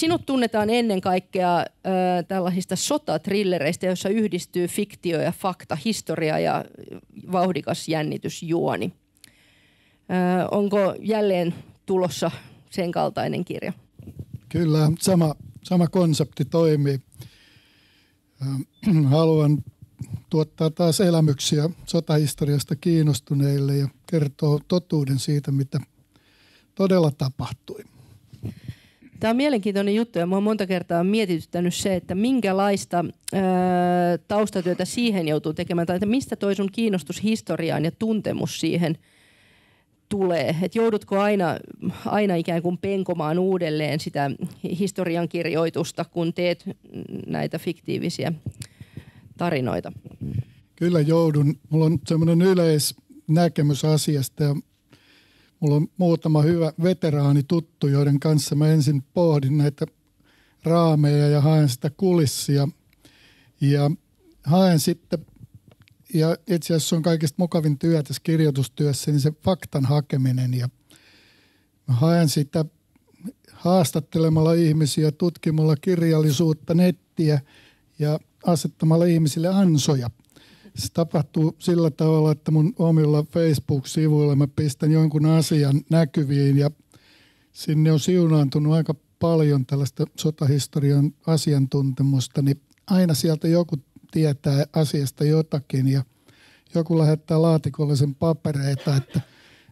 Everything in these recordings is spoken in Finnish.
sinut tunnetaan ennen kaikkea äh, tällaisista sotatrillereistä, joissa yhdistyy fiktio ja fakta, historia ja vauhdikas jännitysjuoni. Äh, onko jälleen tulossa sen kaltainen kirja? Kyllä, sama, sama konsepti toimii. Äh, haluan tuottaa taas elämyksiä sotahistoriasta kiinnostuneille ja kertoo totuuden siitä, mitä todella tapahtui. Tämä on mielenkiintoinen juttu ja minua monta kertaa on mietityttänyt se, että minkälaista ö, öö, taustatyötä siihen joutuu tekemään tai että mistä toi sun kiinnostus historiaan ja tuntemus siihen tulee. Et joudutko aina, aina ikään kuin penkomaan uudelleen sitä historian kirjoitusta, kun teet näitä fiktiivisiä tarinoita? Kyllä joudun. Mulla on semmoinen yleisnäkemys asiasta ja Mulla on muutama hyvä veteraani tuttu, joiden kanssa mä ensin pohdin näitä raameja ja haen sitä kulissia. Ja haen sitten, ja itse asiassa on kaikista mukavin työ tässä kirjoitustyössä, niin se faktan hakeminen. Ja mä haen sitä haastattelemalla ihmisiä, tutkimalla kirjallisuutta, nettiä ja asettamalla ihmisille ansoja – se tapahtuu sillä tavalla, että mun omilla Facebook-sivuilla mä pistän jonkun asian näkyviin ja sinne on siunaantunut aika paljon tällaista sotahistorian asiantuntemusta, niin aina sieltä joku tietää asiasta jotakin ja joku lähettää laatikolle sen papereita, että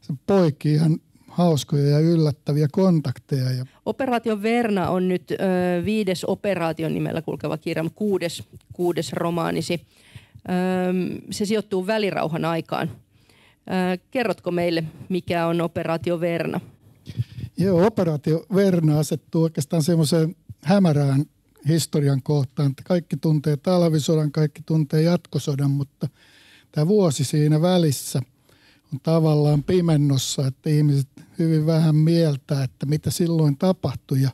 se poikki ihan hauskoja ja yllättäviä kontakteja. Ja... Operaatio Verna on nyt ö, viides operaation nimellä kulkeva kirja, kuudes, kuudes romaanisi. Se sijoittuu välirauhan aikaan. Kerrotko meille, mikä on operaatio Verna? Joo, operaatio Verna asettuu oikeastaan semmoiseen hämärään historian kohtaan. Että kaikki tuntee talvisodan, kaikki tuntee jatkosodan, mutta tämä vuosi siinä välissä on tavallaan pimennossa, että ihmiset hyvin vähän mieltä, että mitä silloin tapahtui. Ja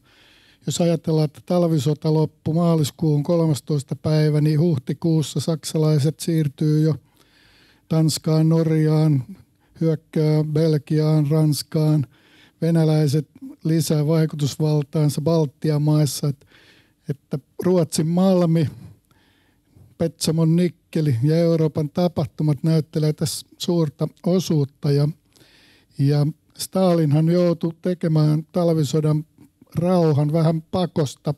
jos ajatellaan, että talvisota loppu maaliskuun 13. päivä, niin huhtikuussa saksalaiset siirtyy jo Tanskaan, Norjaan, hyökkää Belgiaan, Ranskaan. Venäläiset lisää vaikutusvaltaansa Baltian maissa, että, että Ruotsin malmi, Petsamon nikkeli ja Euroopan tapahtumat näyttelee tässä suurta osuutta. Ja, ja Stalinhan joutui tekemään talvisodan rauhan vähän pakosta.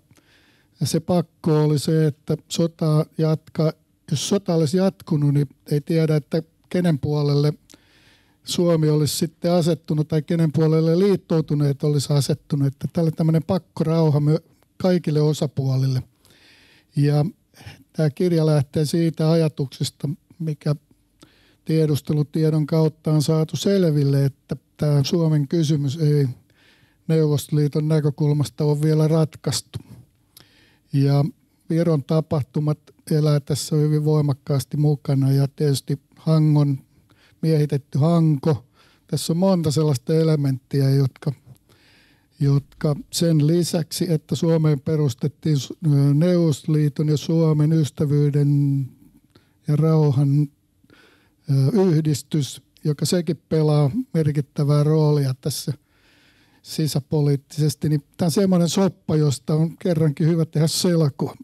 Ja se pakko oli se, että sota jatka, jos sota olisi jatkunut, niin ei tiedä, että kenen puolelle Suomi olisi sitten asettunut tai kenen puolelle liittoutuneet olisi asettunut. Että tällä tämmöinen pakkorauha kaikille osapuolille. Ja tämä kirja lähtee siitä ajatuksesta, mikä tiedustelutiedon kautta on saatu selville, että tämä Suomen kysymys ei Neuvostoliiton näkökulmasta on vielä ratkaistu. Ja Viron tapahtumat elää tässä hyvin voimakkaasti mukana ja tietysti Hangon miehitetty hanko. Tässä on monta sellaista elementtiä, jotka, jotka sen lisäksi, että Suomeen perustettiin Neuvostoliiton ja Suomen ystävyyden ja rauhan yhdistys, joka sekin pelaa merkittävää roolia tässä – sisäpoliittisesti, niin tämä on semmoinen soppa, josta on kerrankin hyvä tehdä selko.